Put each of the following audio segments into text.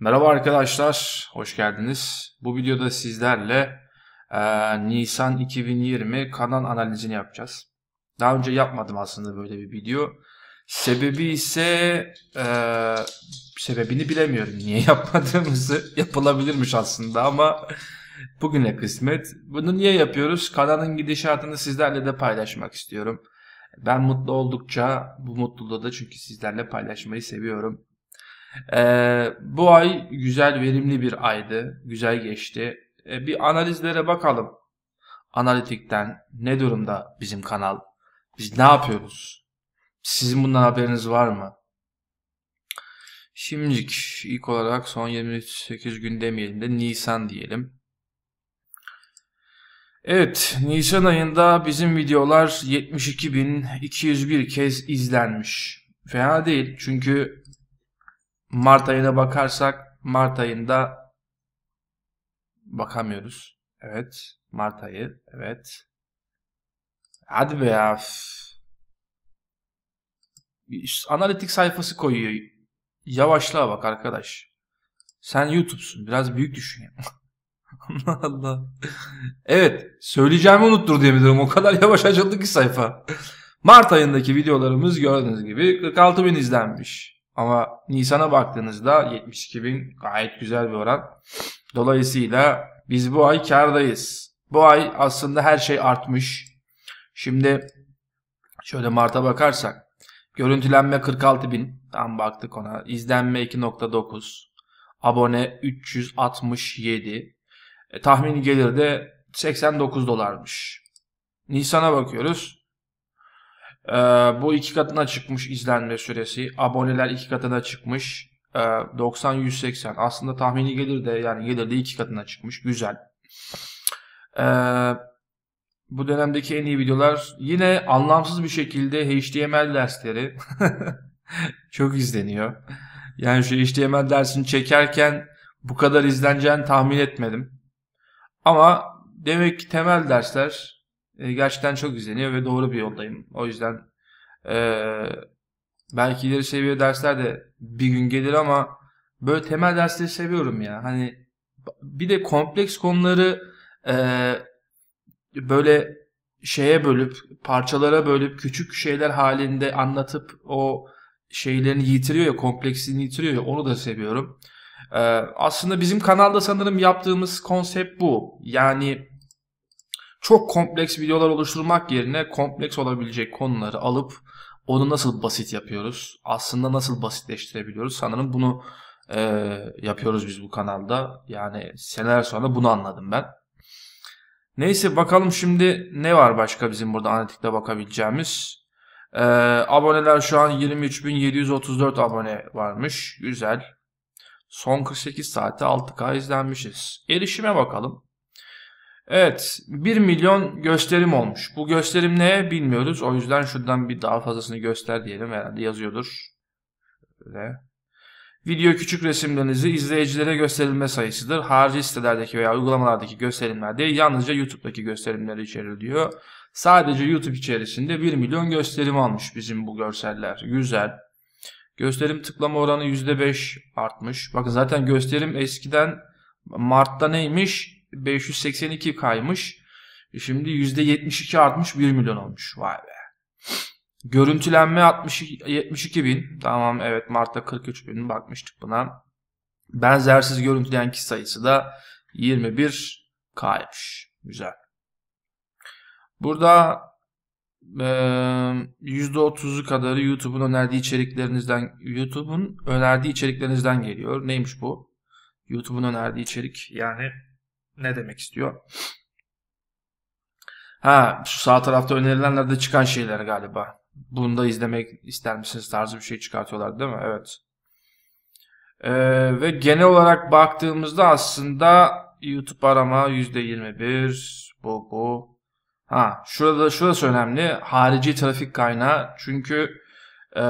Merhaba arkadaşlar, hoş geldiniz. Bu videoda sizlerle e, Nisan 2020 kanal analizini yapacağız. Daha önce yapmadım aslında böyle bir video. Sebebi ise e, sebebini bilemiyorum. Niye yapmadığımızı yapılabilirmiş aslında ama bugüne kısmet. Bunu niye yapıyoruz? Kanalın gidişatını sizlerle de paylaşmak istiyorum. Ben mutlu oldukça bu mutluluğu da çünkü sizlerle paylaşmayı seviyorum. Ee, bu ay güzel, verimli bir aydı. Güzel geçti. Ee, bir analizlere bakalım. Analitikten ne durumda bizim kanal? Biz ne yapıyoruz? Sizin bundan haberiniz var mı? Şimdilik ilk olarak son 28 gün demeyelim de Nisan diyelim. Evet, Nisan ayında bizim videolar 72.201 kez izlenmiş. Fena değil çünkü Mart ayına bakarsak Mart ayında bakamıyoruz. Evet. Mart ayı. Evet. Hadi be ya. Analitik sayfası koyuyor. Yavaşlığa bak arkadaş. Sen YouTube'sun. Biraz büyük düşün ya. Allah Allah. Evet. Söyleyeceğimi unuttur diye durum? O kadar yavaş açıldı ki sayfa. Mart ayındaki videolarımız gördüğünüz gibi 46 bin izlenmiş. Ama Nisan'a baktığınızda 72 bin gayet güzel bir oran. Dolayısıyla biz bu ay kardayız. Bu ay aslında her şey artmış. Şimdi şöyle Mart'a bakarsak. Görüntülenme 46 bin. Tam baktık ona. İzlenme 2.9. Abone 367. E, tahmin geliri de 89 dolarmış. Nisan'a bakıyoruz. Ee, bu iki katına çıkmış izlenme süresi. Aboneler iki katına çıkmış. Ee, 90-180. Aslında tahmini gelir de yani gelir de iki katına çıkmış. Güzel. Ee, bu dönemdeki en iyi videolar yine anlamsız bir şekilde HTML dersleri. Çok izleniyor. Yani şu HTML dersini çekerken bu kadar izleneceğini tahmin etmedim. Ama demek ki temel dersler e, gerçekten çok izleniyor ve doğru bir yoldayım. O yüzden e, belki ileri seviye dersler de bir gün gelir ama böyle temel dersleri seviyorum ya. Hani bir de kompleks konuları e, böyle şeye bölüp parçalara bölüp küçük şeyler halinde anlatıp o şeylerini yitiriyor ya kompleksini yitiriyor ya onu da seviyorum. Ee, aslında bizim kanalda sanırım yaptığımız konsept bu. Yani çok kompleks videolar oluşturmak yerine kompleks olabilecek konuları alıp onu nasıl basit yapıyoruz? Aslında nasıl basitleştirebiliyoruz? Sanırım bunu e, yapıyoruz biz bu kanalda. Yani seneler sonra bunu anladım ben. Neyse bakalım şimdi ne var başka bizim burada analitikte bakabileceğimiz. Ee, aboneler şu an 23.734 abone varmış. Güzel. Son 48 saate 6K izlenmişiz. Erişime bakalım. Evet 1 milyon gösterim olmuş. Bu gösterim ne bilmiyoruz. O yüzden şuradan bir daha fazlasını göster diyelim. Herhalde yazıyordur. Böyle. Video küçük resimlerinizi izleyicilere gösterilme sayısıdır. Harici sitelerdeki veya uygulamalardaki gösterimler değil yalnızca YouTube'daki gösterimleri içerir diyor. Sadece YouTube içerisinde 1 milyon gösterim almış bizim bu görseller. Güzel. Gösterim tıklama oranı %5 artmış. Bakın zaten gösterim eskiden Mart'ta neymiş? 582 kaymış. Şimdi %72 artmış 1 milyon olmuş. Vay be. Görüntülenme 60, 72 bin. Tamam evet Mart'ta 43 bin bakmıştık buna. Benzersiz görüntüleyen kişi sayısı da 21 kaymış. Güzel. Burada e, %30'u kadarı YouTube'un önerdiği içeriklerinizden YouTube'un önerdiği içeriklerinizden geliyor. Neymiş bu? YouTube'un önerdiği içerik yani ne demek istiyor? Ha şu sağ tarafta önerilenlerde çıkan şeyler galiba. Bunu da izlemek ister misiniz tarzı bir şey çıkartıyorlar değil mi? Evet. Ee, ve genel olarak baktığımızda aslında YouTube arama %21 bu bu. Ha şurada şurası önemli. Harici trafik kaynağı. Çünkü e,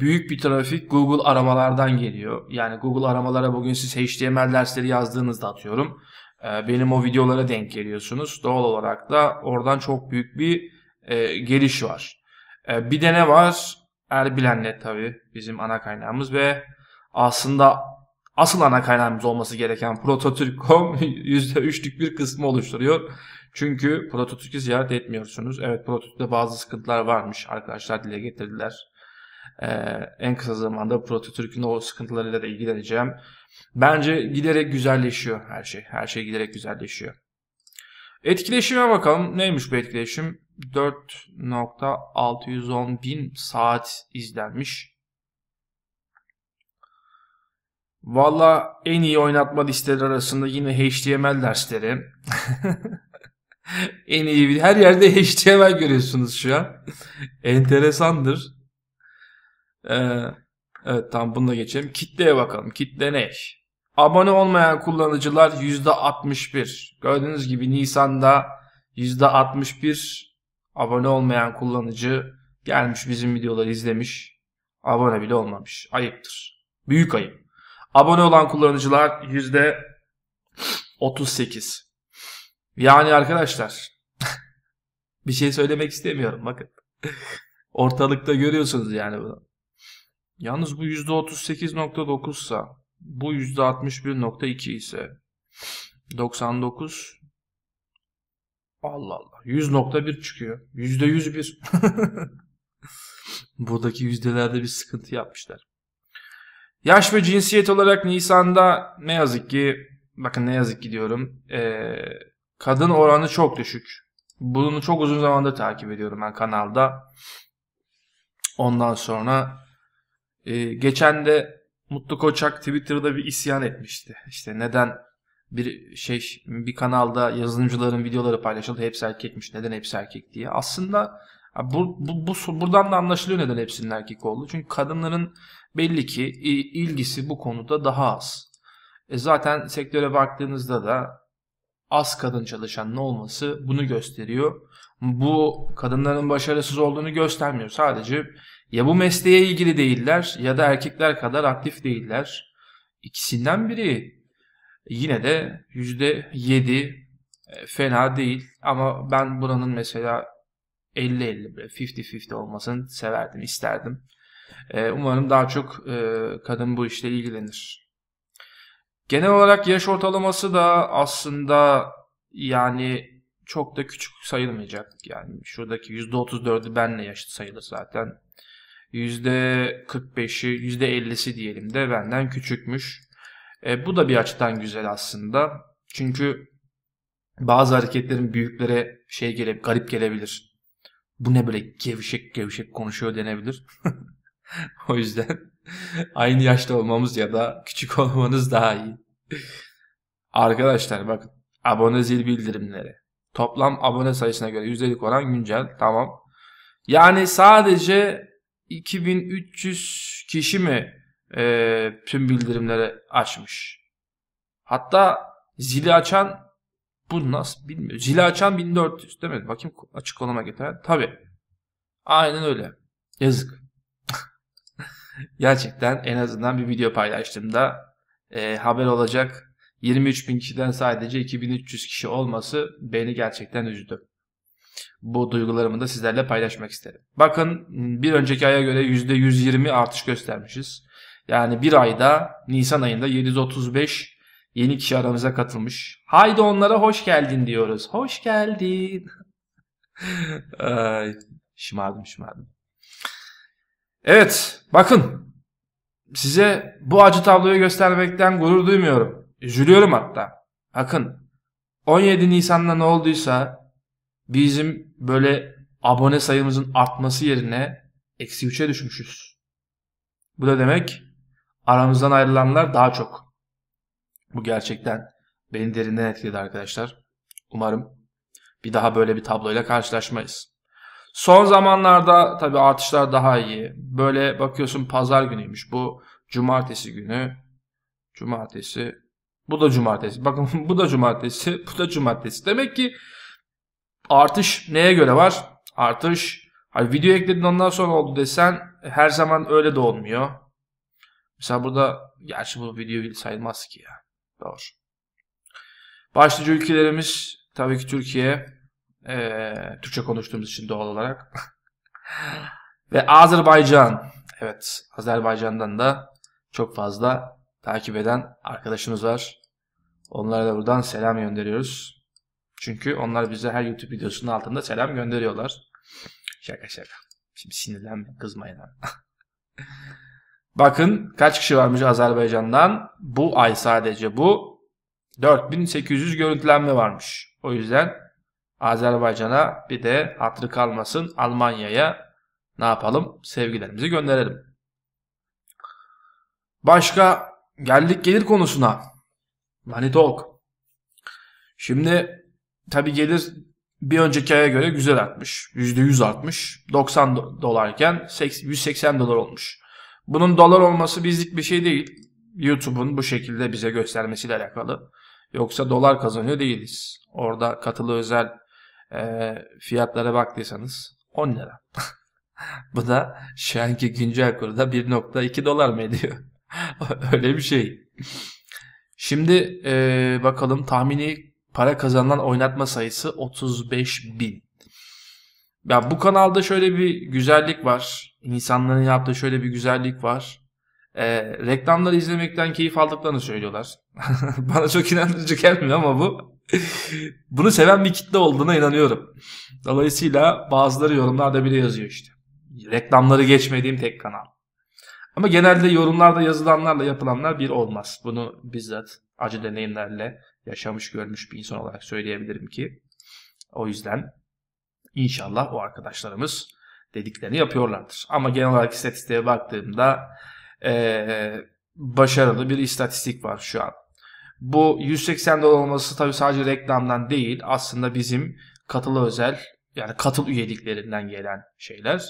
büyük bir trafik Google aramalardan geliyor. Yani Google aramalara bugün siz HTML dersleri yazdığınızda atıyorum. Ee, benim o videolara denk geliyorsunuz. Doğal olarak da oradan çok büyük bir e, geliş var. E, bir de ne var? Erbilen'le tabi bizim ana kaynağımız ve aslında asıl ana kaynağımız olması gereken Prototürk.com %3'lük bir kısmı oluşturuyor. Çünkü Prototürk'ü ziyaret etmiyorsunuz. Evet Prototürk'te bazı sıkıntılar varmış arkadaşlar dile getirdiler. Ee, en kısa zamanda Prototürk'ün o sıkıntılarıyla da ilgileneceğim. Bence giderek güzelleşiyor her şey. Her şey giderek güzelleşiyor. Etkileşime bakalım. Neymiş bu etkileşim? 4.610 bin saat izlenmiş. Valla en iyi oynatma listeleri arasında yine HTML dersleri. en iyi her yerde HTML görüyorsunuz şu an. Enteresandır. Ee, evet tamam bunu da geçelim. Kitleye bakalım. Kitle ne? Abone olmayan kullanıcılar %61. Gördüğünüz gibi Nisan'da %61 abone olmayan kullanıcı gelmiş bizim videoları izlemiş. Abone bile olmamış. Ayıptır. Büyük ayıp. Abone olan kullanıcılar yüzde %38. Yani arkadaşlar bir şey söylemek istemiyorum bakın. Ortalıkta görüyorsunuz yani bunu. Yalnız bu %38.9 sa bu %61.2 ise 99 Allah Allah 100.1 çıkıyor. %101. Buradaki yüzdelerde bir sıkıntı yapmışlar. Yaş ve cinsiyet olarak Nisan'da ne yazık ki bakın ne yazık ki diyorum ee, kadın oranı çok düşük. Bunu çok uzun zamandır takip ediyorum ben kanalda. Ondan sonra ee, geçen de Mutlu Koçak Twitter'da bir isyan etmişti. İşte neden bir şey bir kanalda yazılımcıların videoları paylaşıldı. Hepsi erkekmiş. Neden hepsi erkek diye. Aslında bu, bu, bu buradan da anlaşılıyor neden hepsinin erkek oldu. Çünkü kadınların belli ki ilgisi bu konuda daha az. E zaten sektöre baktığınızda da az kadın çalışan ne olması bunu gösteriyor. Bu kadınların başarısız olduğunu göstermiyor. Sadece ya bu mesleğe ilgili değiller ya da erkekler kadar aktif değiller. İkisinden biri yine de %7 e, fena değil ama ben buranın mesela 50-50 böyle 50-50 olmasını severdim, isterdim. E, umarım daha çok e, kadın bu işle ilgilenir. Genel olarak yaş ortalaması da aslında yani çok da küçük sayılmayacak. Yani şuradaki %34'ü benle yaşlı sayılır zaten. %45'i, %50'si diyelim de benden küçükmüş. E, bu da bir açıdan güzel aslında. Çünkü bazı hareketlerin büyüklere şey gelip garip gelebilir. Bu ne böyle gevşek gevşek konuşuyor denebilir. o yüzden aynı yaşta olmamız ya da küçük olmanız daha iyi. Arkadaşlar bakın abone zil bildirimleri. Toplam abone sayısına göre yüzdelik oran güncel. Tamam. Yani sadece 2300 kişi mi e, tüm bildirimleri açmış. Hatta zili açan bu nasıl bilmiyorum. Zili açan 1400 değil mi? Bakayım açık konuma getiren. Tabi. Aynen öyle. Yazık. Gerçekten en azından bir video paylaştığımda e, haber olacak 23 bin kişiden sadece 2300 kişi olması beni gerçekten üzdü bu duygularımı da sizlerle paylaşmak isterim. Bakın bir önceki aya göre %120 artış göstermişiz. Yani bir ayda Nisan ayında 735 yeni kişi aramıza katılmış. Haydi onlara hoş geldin diyoruz. Hoş geldin. Ay, şımardım şımardım. Evet bakın size bu acı tabloyu göstermekten gurur duymuyorum. Üzülüyorum hatta. Bakın 17 Nisan'da ne olduysa bizim böyle abone sayımızın artması yerine eksi 3'e düşmüşüz. Bu da demek aramızdan ayrılanlar daha çok. Bu gerçekten beni derinden etkiledi arkadaşlar. Umarım bir daha böyle bir tabloyla karşılaşmayız. Son zamanlarda tabi artışlar daha iyi. Böyle bakıyorsun pazar günüymüş bu. Cumartesi günü. Cumartesi. Bu da cumartesi. Bakın bu da cumartesi. Bu da cumartesi. Demek ki Artış neye göre var? Artış hani video ekledin ondan sonra oldu desen e, her zaman öyle de olmuyor. Mesela burada gerçi bu video sayılmaz ki ya. Doğru. Başlıca ülkelerimiz tabii ki Türkiye. Ee, Türkçe konuştuğumuz için doğal olarak. Ve Azerbaycan. Evet Azerbaycan'dan da çok fazla takip eden arkadaşımız var. Onlara da buradan selam gönderiyoruz. Çünkü onlar bize her YouTube videosunun altında selam gönderiyorlar. Şaka şaka. Şimdi sinirlenme kızmayın. Bakın kaç kişi varmış Azerbaycan'dan. Bu ay sadece bu. 4800 görüntülenme varmış. O yüzden Azerbaycan'a bir de hatırı kalmasın Almanya'ya ne yapalım? Sevgilerimizi gönderelim. Başka geldik gelir konusuna. Money Talk. Şimdi tabi gelir bir önceki aya göre güzel artmış. %100 artmış. 90 dolarken 180 dolar olmuş. Bunun dolar olması bizlik bir şey değil. YouTube'un bu şekilde bize göstermesiyle alakalı. Yoksa dolar kazanıyor değiliz. Orada katılı özel e, fiyatlara baktıysanız 10 lira. bu da şu anki güncel kurda 1.2 dolar mı ediyor? Öyle bir şey. Şimdi e, bakalım tahmini para kazanılan oynatma sayısı 35 bin. Ya bu kanalda şöyle bir güzellik var. İnsanların yaptığı şöyle bir güzellik var. E, reklamları izlemekten keyif aldıklarını söylüyorlar. Bana çok inandırıcı gelmiyor ama bu. Bunu seven bir kitle olduğuna inanıyorum. Dolayısıyla bazıları yorumlarda bile yazıyor işte. Reklamları geçmediğim tek kanal. Ama genelde yorumlarda yazılanlarla yapılanlar bir olmaz. Bunu bizzat acı deneyimlerle yaşamış görmüş bir insan olarak söyleyebilirim ki o yüzden inşallah o arkadaşlarımız dediklerini yapıyorlardır. Ama genel olarak istatistiğe baktığımda e, başarılı bir istatistik var şu an. Bu 180 dolar olması tabii sadece reklamdan değil aslında bizim katılı özel yani katıl üyeliklerinden gelen şeyler.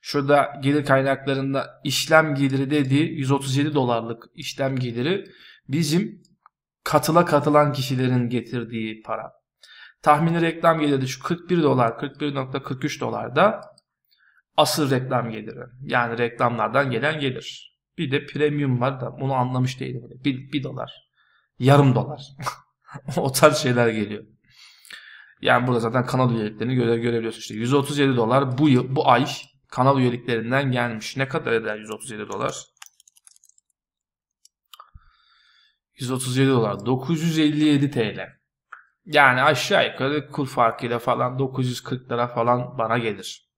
Şurada gelir kaynaklarında işlem geliri dediği 137 dolarlık işlem geliri bizim katıla katılan kişilerin getirdiği para. Tahmini reklam geliri şu 41 dolar, 41.43 dolarda asıl reklam geliri. Yani reklamlardan gelen gelir. Bir de premium var da bunu anlamış değilim. Bir, bir dolar, yarım dolar. o tarz şeyler geliyor. Yani burada zaten kanal üyeliklerini göre görebiliyorsun. İşte 137 dolar bu yıl, bu ay kanal üyeliklerinden gelmiş. Ne kadar eder 137 dolar? 137 dolar. 957 TL. Yani aşağı yukarı kul farkıyla falan 940 lira falan bana gelir.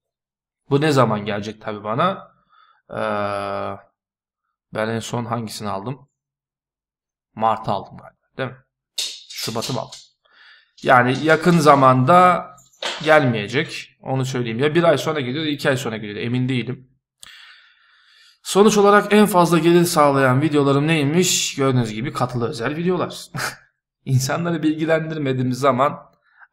Bu ne zaman gelecek tabi bana? Ee, ben en son hangisini aldım? Mart aldım galiba değil mi? Şubat'ı mı aldım? Yani yakın zamanda gelmeyecek. Onu söyleyeyim. Ya bir ay sonra geliyor, iki ay sonra geliyor. Emin değilim. Sonuç olarak en fazla gelir sağlayan videolarım neymiş? Gördüğünüz gibi katılı özel videolar. İnsanları bilgilendirmediğim zaman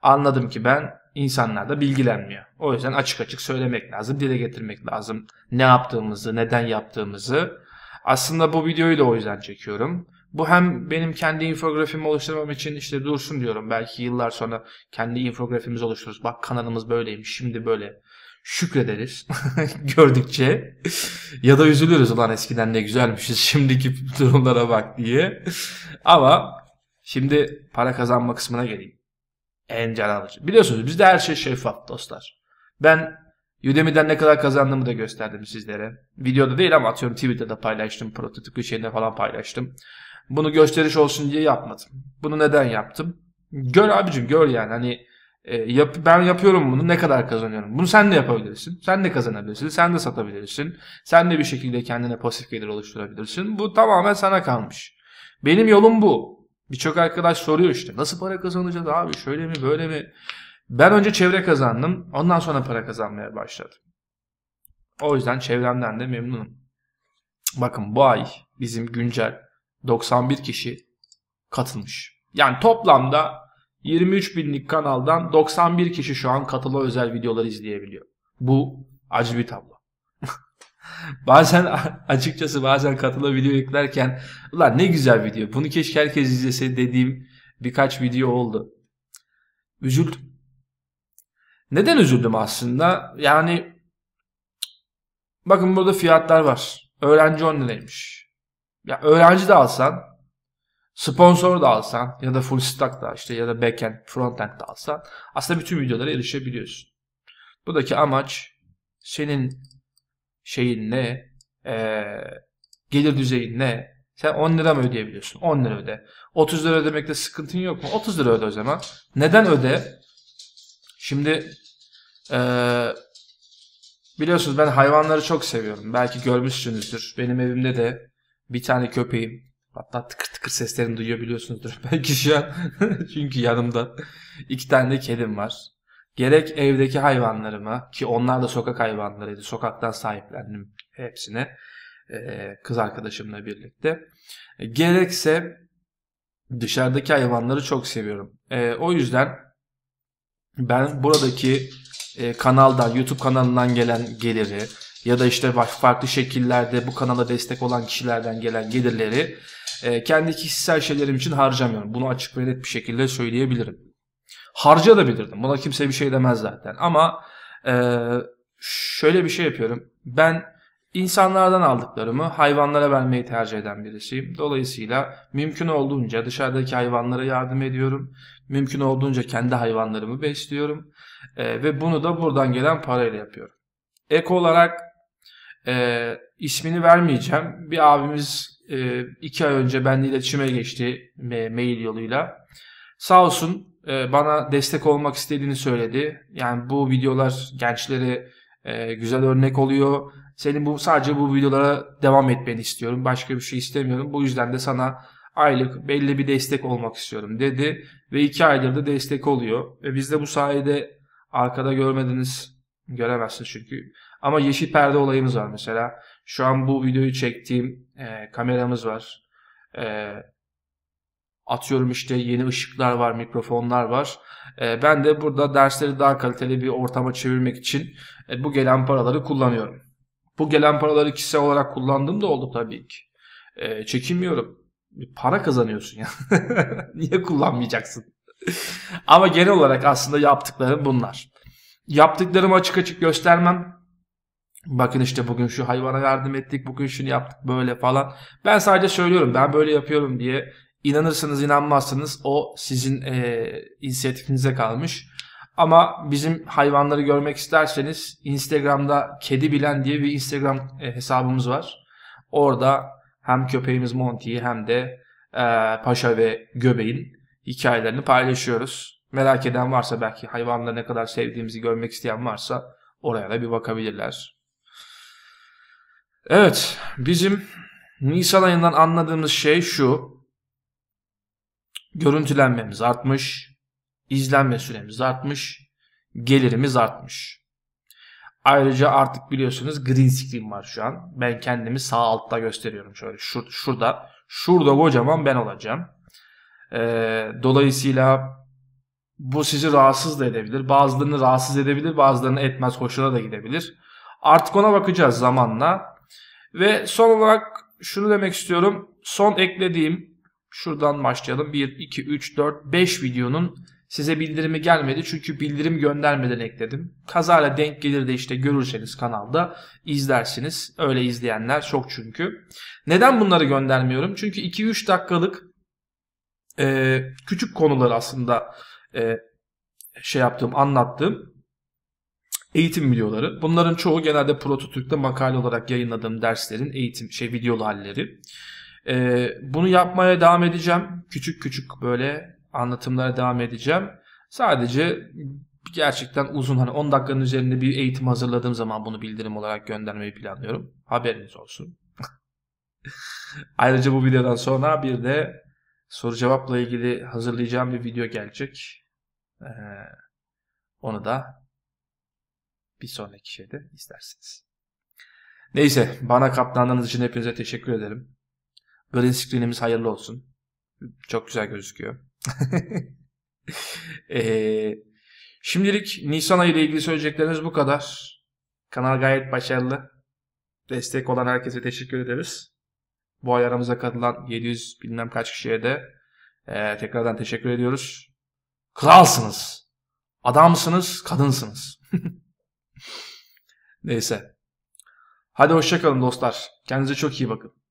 anladım ki ben insanlar da bilgilenmiyor. O yüzden açık açık söylemek lazım, dile getirmek lazım. Ne yaptığımızı, neden yaptığımızı. Aslında bu videoyu da o yüzden çekiyorum. Bu hem benim kendi infografimi oluşturmam için işte dursun diyorum. Belki yıllar sonra kendi infografimizi oluştururuz. Bak kanalımız böyleymiş, şimdi böyle şükrederiz gördükçe ya da üzülürüz lan eskiden ne güzelmişiz şimdiki durumlara bak diye. Ama şimdi para kazanma kısmına geleyim. En can alıcı. Biliyorsunuz bizde her şey şeffaf dostlar. Ben Udemy'den ne kadar kazandığımı da gösterdim sizlere. Videoda değil ama atıyorum Twitter'da paylaştım. Prototip şeyinde falan paylaştım. Bunu gösteriş olsun diye yapmadım. Bunu neden yaptım? Gör abicim gör yani hani e, yap, ben yapıyorum bunu ne kadar kazanıyorum? Bunu sen de yapabilirsin. Sen de kazanabilirsin. Sen de satabilirsin. Sen de bir şekilde kendine pasif gelir oluşturabilirsin. Bu tamamen sana kalmış. Benim yolum bu. Birçok arkadaş soruyor işte nasıl para kazanacağız abi şöyle mi böyle mi? Ben önce çevre kazandım. Ondan sonra para kazanmaya başladım. O yüzden çevremden de memnunum. Bakın bu ay bizim güncel 91 kişi katılmış. Yani toplamda 23 binlik kanaldan 91 kişi şu an katıla özel videoları izleyebiliyor. Bu acı bir tablo. bazen açıkçası bazen katıla video yüklerken ulan ne güzel video bunu keşke herkes izlese dediğim birkaç video oldu. Üzüldüm. Neden üzüldüm aslında? Yani bakın burada fiyatlar var. Öğrenci 10 liraymış. Ya öğrenci de alsan sponsor da alsan ya da full stack da işte ya da backend, frontend de alsan aslında bütün videolara erişebiliyorsun. Buradaki amaç senin şeyin ne, e, gelir düzeyin ne, sen 10 lira mı ödeyebiliyorsun? 10 lira öde. 30 lira ödemekte sıkıntın yok mu? 30 lira öde o zaman. Neden öde? Şimdi e, biliyorsunuz ben hayvanları çok seviyorum. Belki görmüşsünüzdür. Benim evimde de bir tane köpeğim Hatta tıkır tıkır seslerini duyuyor biliyorsunuzdur belki şu an. Çünkü yanımda iki tane de kedim var. Gerek evdeki hayvanlarıma ki onlar da sokak hayvanlarıydı. Sokaktan sahiplendim hepsine e, kız arkadaşımla birlikte. E, gerekse dışarıdaki hayvanları çok seviyorum. E, o yüzden ben buradaki kanaldan, YouTube kanalından gelen geliri ya da işte farklı şekillerde bu kanala destek olan kişilerden gelen gelirleri ee, kendi kişisel şeylerim için harcamıyorum. Bunu açık ve net bir şekilde söyleyebilirim. Harca da bilirdim. Buna kimse bir şey demez zaten. Ama e, şöyle bir şey yapıyorum. Ben insanlardan aldıklarımı hayvanlara vermeyi tercih eden birisiyim. Dolayısıyla mümkün olduğunca dışarıdaki hayvanlara yardım ediyorum. Mümkün olduğunca kendi hayvanlarımı besliyorum. E, ve bunu da buradan gelen parayla yapıyorum. Ek olarak e, ismini vermeyeceğim. Bir abimiz e, iki ay önce benimle iletişime geçti e, mail yoluyla. Sağ olsun e, bana destek olmak istediğini söyledi. Yani bu videolar gençlere e, güzel örnek oluyor. Senin bu sadece bu videolara devam etmeni istiyorum. Başka bir şey istemiyorum. Bu yüzden de sana aylık belli bir destek olmak istiyorum dedi. Ve iki aydır da destek oluyor. Ve biz de bu sayede arkada görmediğiniz Göremezsin çünkü. Ama yeşil perde olayımız var mesela. Şu an bu videoyu çektiğim e, kameramız var. E, atıyorum işte yeni ışıklar var, mikrofonlar var. E, ben de burada dersleri daha kaliteli bir ortama çevirmek için e, bu gelen paraları kullanıyorum. Bu gelen paraları kişisel olarak kullandığım da oldu tabii ki. E, çekinmiyorum. Para kazanıyorsun ya. Niye kullanmayacaksın? Ama genel olarak aslında yaptıklarım bunlar. Yaptıklarımı açık açık göstermem. Bakın işte bugün şu hayvana yardım ettik, bugün şunu yaptık böyle falan. Ben sadece söylüyorum ben böyle yapıyorum diye. İnanırsınız inanmazsınız o sizin e, inisiyatifinize kalmış. Ama bizim hayvanları görmek isterseniz Instagram'da Kedi Bilen diye bir Instagram hesabımız var. Orada hem köpeğimiz Monty'yi hem de e, Paşa ve Göbeğin hikayelerini paylaşıyoruz. Merak eden varsa belki hayvanları ne kadar sevdiğimizi görmek isteyen varsa oraya da bir bakabilirler. Evet bizim Nisan ayından anladığımız şey şu. Görüntülenmemiz artmış, izlenme süremiz artmış, gelirimiz artmış. Ayrıca artık biliyorsunuz green screen var şu an. Ben kendimi sağ altta gösteriyorum şöyle. Şur şurada, şurada kocaman ben olacağım. Ee, dolayısıyla bu sizi rahatsız da edebilir. Bazılarını rahatsız edebilir, bazılarını etmez, hoşuna da gidebilir. Artık ona bakacağız zamanla. Ve son olarak şunu demek istiyorum. Son eklediğim, şuradan başlayalım. 1, 2, 3, 4, 5 videonun size bildirimi gelmedi. Çünkü bildirim göndermeden ekledim. Kazara denk gelir de işte görürseniz kanalda izlersiniz. Öyle izleyenler çok çünkü. Neden bunları göndermiyorum? Çünkü 2-3 dakikalık e, küçük konular aslında e, şey yaptığım, anlattığım eğitim videoları. Bunların çoğu genelde Prototürk'te makale olarak yayınladığım derslerin eğitim şey videolu halleri. E, bunu yapmaya devam edeceğim. Küçük küçük böyle anlatımlara devam edeceğim. Sadece gerçekten uzun hani 10 dakikanın üzerinde bir eğitim hazırladığım zaman bunu bildirim olarak göndermeyi planlıyorum. Haberiniz olsun. Ayrıca bu videodan sonra bir de soru cevapla ilgili hazırlayacağım bir video gelecek. Ee, onu da bir sonraki şeyde istersiniz. Neyse bana katlandığınız için hepinize teşekkür ederim. Green screen'imiz hayırlı olsun. Çok güzel gözüküyor. ee, şimdilik Nisan ayı ile ilgili söyleyeceklerimiz bu kadar. Kanal gayet başarılı. Destek olan herkese teşekkür ederiz. Bu ay aramıza katılan 700 bilmem kaç kişiye de e, tekrardan teşekkür ediyoruz. Kralsınız. Adamsınız, kadınsınız. Neyse. Hadi hoşçakalın dostlar. Kendinize çok iyi bakın.